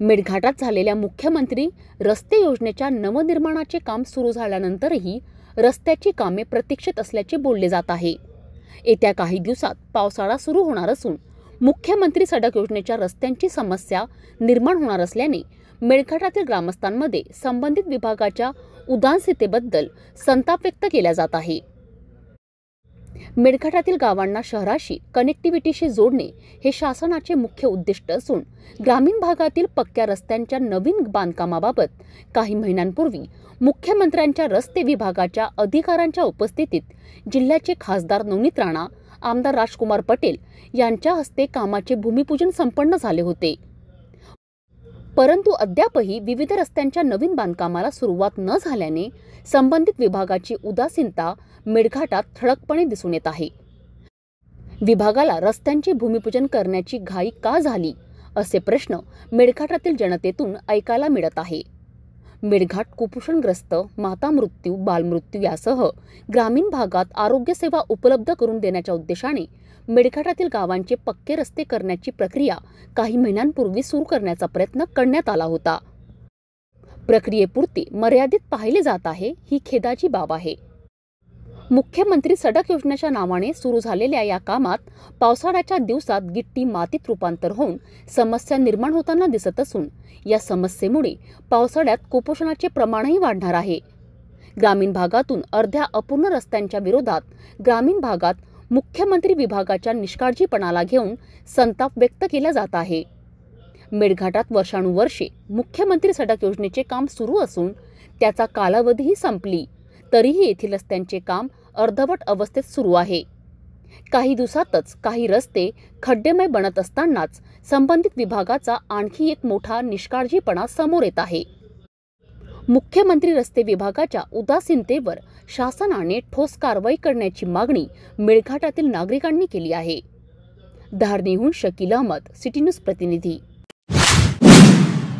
मेळघाटात झालेल्या मुख्यमंत्री रस्ते योजनेच्या नवनिर्माणाचे काम सुरू झाल्यानंतरही रस्त्याची कामे प्रतीक्षेत असल्याचे बोलले जात आहे येत्या काही दिवसात पावसाळा सुरू होणार असून मुख्यमंत्री सडक योजनेच्या रस्त्यांची समस्या निर्माण होणार असल्याने मेळघाटातील ग्रामस्थांमध्ये संबंधित विभागाच्या उदासीनतेबद्दल संताप व्यक्त केला जात आहे मेळघाटातील गावांना शहराशी कनेक्टिव्हिटीशी जोडणे हे शासनाचे मुख्य उद्दिष्ट असून ग्रामीण भागातील पक्क्या रस्त्यांच्या नवीन बांधकामाबाबत काही महिन्यांपूर्वी मुख्यमंत्र्यांच्या रस्ते विभागाच्या अधिकाऱ्यांच्या उपस्थितीत जिल्ह्याचे खासदार नवनीत राणा आमदार राजकुमार पटेल यांच्या हस्ते कामाचे भूमिपूजन संपन्न झाले होते परंतु अद्यापही विविध रस्त्यांच्या नवीन बांधकामाला सुरुवात न झाल्याने संबंधित विभागाची उदासीनता मेळघाटात ठळकपणे दिसून येत आहे विभागाला रस्त्यांचे भूमिपूजन करण्याची घाई का झाली असे प्रश्न मेळघाटातील जनतेतून ऐकायला मिळत आहे मेळघाट कुपोषणग्रस्त माता मृत्यू बालमृत्यू यासह ग्रामीण भागात आरोग्यसेवा उपलब्ध करून देण्याच्या उद्देशाने मेळघाटातील गावांचे पक्के रस्ते करण्याची प्रक्रिया काही महिन्यांपूर्वी सुरू करण्याचा प्रयत्न करण्यात आला होता प्रक्रियेपुरती मर्यादित पाहिले जात आहे ही खेदाची बाब आहे मुख्यमंत्री सडक योजनेच्या नावाने सुरू झालेल्या या कामात पावसाळ्याच्या दिवसात गिट्टी मातीत रूपांतर होऊन समस्या निर्माण होताना दिसत असून या समस्येमुळे पावसाळ्यात कुपोषणाचे प्रमाणही वाढणार आहे ग्रामीण भागातून अर्ध्या अपूर्ण रस्त्यांच्या विरोधात ग्रामीण भागात मुख्यमंत्री विभागाच्या निष्काळजीपणाला घेऊन संताप व्यक्त केला जात आहे मेळघाटात वर्षानुवर्षे मुख्यमंत्री सडक योजनेचे काम सुरू असून त्याचा कालावधीही संपली तरीही येथील त्यांचे काम अर्धवट अवस्थेत सुरू आहे काही दिवसातच काही रस्ते खड्डेमय बनत असतानाच संबंधित विभागाचा आणखी एक मोठा निष्काळजीपणा समोर येत आहे मुख्यमंत्री रस्ते विभागाच्या उदासीनतेवर शासनाने ठोस कारवाई करण्याची मागणी मेळघाटातील नागरिकांनी केली आहे धारणीहून शकील अहमद सिटी न्यूज प्रतिनिधी